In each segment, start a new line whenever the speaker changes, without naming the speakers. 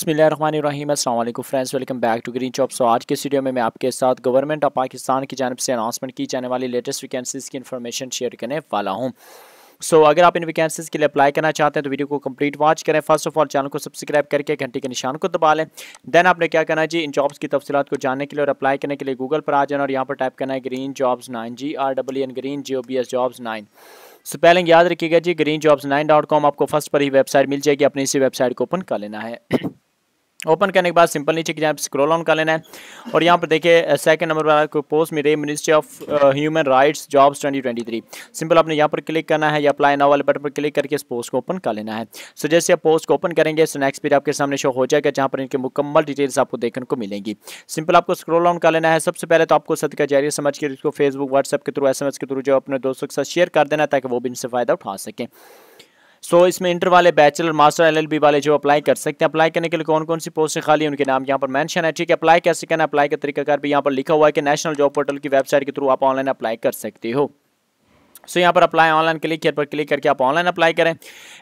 अस्सलाम friends welcome back to green chop so आज के वीडियो में मैं आपके साथ गवर्नमेंट ऑफ पाकिस्तान की जानब से अनाउंसमेंट की जाने वाली लेटेस्ट वैकेंसीज़ की इन्फॉर्मेशन शेयर करने वाला हूँ सो so, अगर आप इन वैकेंसीज के लिए अप्लाई करना चाहते हैं तो वीडियो को कंप्लीट वॉच करें फर्स्ट ऑफ ऑल चैनल को सब्सक्राइब करके घंटे के निशान को दबा लें देन आपने क्या करना है जी इन जॉब्स की तफसीत को जानने के लिए और अप्लाई करने के लिए गूगल पर आ जाना और यहाँ पर टाइप करना है green jobs nine G R W N green G O B S jobs nine so पहले याद रखिएगा जी green jobs nine dot com आपको फर्स्ट पर ही वेबसाइट मिल जाएगी अपनी इसी वेबसाइट को ओपन कर लेना है ओपन करने के बाद सिंपल नीचे की जाए स्क्रोल ऑन कर लेना है और यहाँ पर देखिए सेकंड नंबर पर पोस्ट रही है ministry of human rights jobs 2023 simple आपने यहाँ पर क्लिक करना है या अप्लाई नाउ वाले बटन पर क्लिक करके इस पोस्ट को ओपन कर लेना है सो so, जैसे आप पोस्ट को ओपन करेंगे सो नेक्स्ट पेज आपके सामने शो हो जाएगा जहाँ पर इनके मुकम्मल डिटेल्स आपको देखने को मिलेंगी सिंपल आपको स्क्रोल ऑन कर लेना है सबसे पहले तो आपको सद का जारी समझ के इसको फेसबुक व्हाट्सएप के थ्रू एस के थ्रू जो अपने दोस्तों के साथ शेयर कर देना ताकि वो भी इनसे फ़ायदा उठा सकें सो so, इसमें इंटर वाले बैचलर मास्टर एलएलबी वाले जो अप्लाई कर सकते हैं अप्लाई करने के लिए कौन कौन सी पोस्टें खाली उनके नाम यहाँ पर मेंशन है ठीक है अप्लाई कैसे करना अप्लाई का तरीका भी यहाँ पर लिखा हुआ है कि नेशनल जॉब पोर्टल की वेबसाइट के थ्रू आप ऑनलाइन अप्लाई कर सकते हो सो यहाँ पर अप्लाई ऑनलाइन क्लिक पर क्लिक करके आप ऑनलाइन अप्लाई करें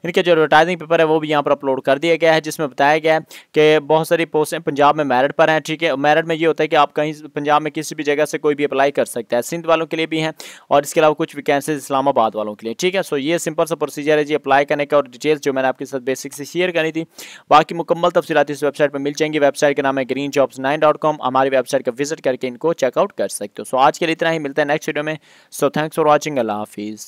इनके जो एडवर्टाइजिंग पेपर है वो भी यहाँ पर अपलोड कर दिया गया है जिसमें बताया गया है कि बहुत सारी पोस्टें पंजाब में मेरिट पर हैं ठीक है मेरिट में ये होता है कि आप कहीं पंजाब में किसी भी जगह से कोई भी अप्लाई कर सकता है सिंध वालों के लिए भी हैं और इसके अलावा कुछ वैकेंसीज इस्लामाबाद वालों के लिए ठीक है सो ये सिंपल सा प्रोसीजर है जी अप्लाई करने का और डिटेल्स जो मैंने आपके साथ बेसिक से शेयर करी थी बाकी मुकम्मल तफसीत इस वेबसाइट पर मिल जाएंगी वेबसाइट का नाम है green jobs nine dot com हमारी वेबसाइट का विजिट करके इनको चेकआउट कर सकते हो सो आज के लिए इतना ही मिलता है नेक्स्ट वीडियो में सो थैंक्स फॉर वॉचिंग अल्लाह fees